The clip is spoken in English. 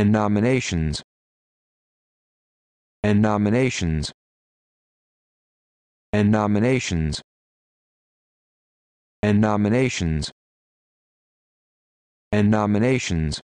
and nominations and nominations and nominations and nominations and nominations